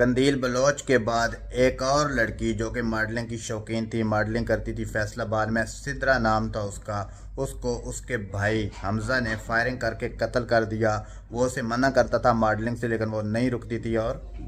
कंदील बलोच के बाद एक और लड़की जो कि मॉडलिंग की शौकीन थी मॉडलिंग करती थी फैसलाबाद में सिद्रा नाम था उसका उसको उसके भाई हमजा ने फायरिंग करके कत्ल कर दिया वो उसे मना करता था मॉडलिंग से लेकिन वो नहीं रुकती थी और